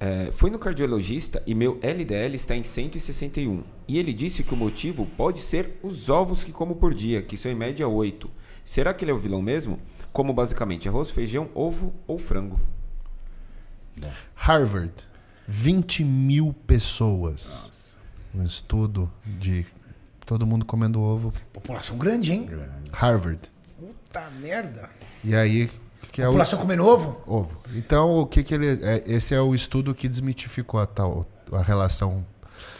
É, fui no cardiologista e meu LDL está em 161. E ele disse que o motivo pode ser os ovos que como por dia, que são em média 8. Será que ele é o vilão mesmo? Como basicamente arroz, feijão, ovo ou frango. Harvard, 20 mil pessoas. Nossa. Um estudo de todo mundo comendo ovo. População grande, hein? Grande. Harvard. Puta merda. E aí, que a é população o... comendo ovo? Ovo. Então, o que que ele. É, esse é o estudo que desmitificou a tal a relação.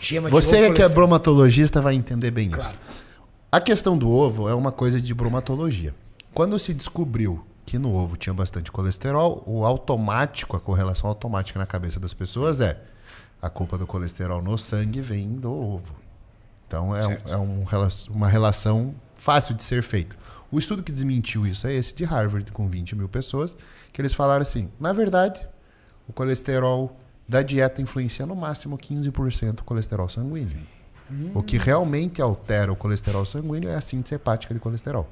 Gema Você ovo, é que é bromatologista vai entender bem claro. isso. A questão do ovo é uma coisa de bromatologia. Quando se descobriu que no ovo tinha bastante colesterol, o automático, a correlação automática na cabeça das pessoas é a culpa do colesterol no sangue vem do ovo. Então é, é um, uma relação fácil de ser feita. O estudo que desmentiu isso é esse de Harvard, com 20 mil pessoas, que eles falaram assim: na verdade, o colesterol da dieta influencia no máximo 15% o colesterol sanguíneo. Sim. O que realmente altera o colesterol sanguíneo é a síntese hepática de colesterol,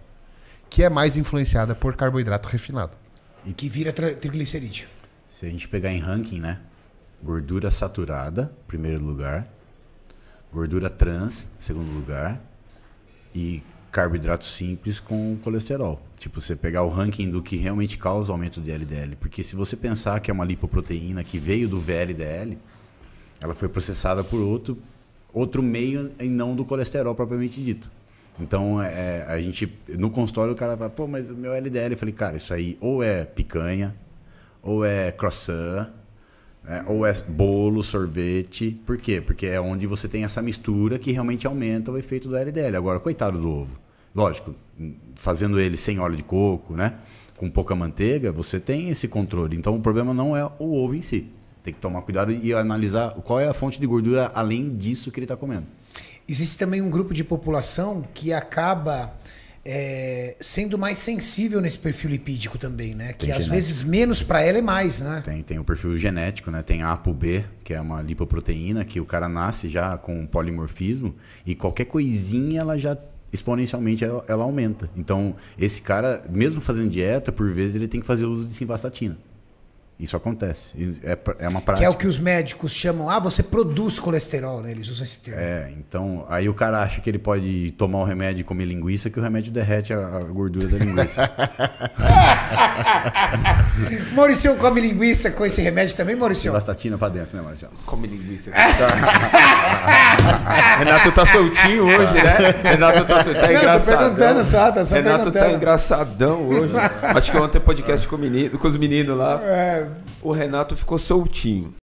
que é mais influenciada por carboidrato refinado. E que vira triglicerídeo. Se a gente pegar em ranking, né? Gordura saturada, primeiro lugar. Gordura trans, segundo lugar. E carboidrato simples com colesterol. Tipo, você pegar o ranking do que realmente causa o aumento de LDL. Porque se você pensar que é uma lipoproteína que veio do VLDL, ela foi processada por outro, outro meio e não do colesterol propriamente dito. Então, é, é a gente, no consultório, o cara fala, pô, mas o meu LDL. Eu falei, cara, isso aí ou é picanha, ou é croissant, é, ou é bolo, sorvete. Por quê? Porque é onde você tem essa mistura que realmente aumenta o efeito do LDL. Agora, coitado do ovo. Lógico, hum, fazendo ele sem óleo de coco, né? Com pouca manteiga, você tem esse controle. Então, o problema não é o ovo em si. Tem que tomar cuidado e analisar qual é a fonte de gordura além disso que ele está comendo. Existe também um grupo de população que acaba é, sendo mais sensível nesse perfil lipídico também, né? Que tem às vezes menos para ela é mais, né? Tem, tem o perfil genético, né? Tem a ApoB, que é uma lipoproteína que o cara nasce já com polimorfismo e qualquer coisinha ela já exponencialmente ela, ela aumenta. Então, esse cara, mesmo fazendo dieta, por vezes ele tem que fazer uso de simvastatina. Isso acontece. É, é uma prática. Que é o que os médicos chamam. Ah, você produz colesterol, né? Eles usam esse termo. É, então. Aí o cara acha que ele pode tomar o remédio e comer linguiça, que o remédio derrete a, a gordura da linguiça. Maurício come linguiça com esse remédio também, Maurício? Bastatina pra dentro, né, Maurício? Come linguiça. Renato tá soltinho hoje, né? Renato tá, soltinho tá Não, engraçado. Tô perguntando só, tá só Renato tá perguntando. tá engraçadão hoje. Acho que ontem podcast com, menino, com os meninos lá. É o Renato ficou soltinho.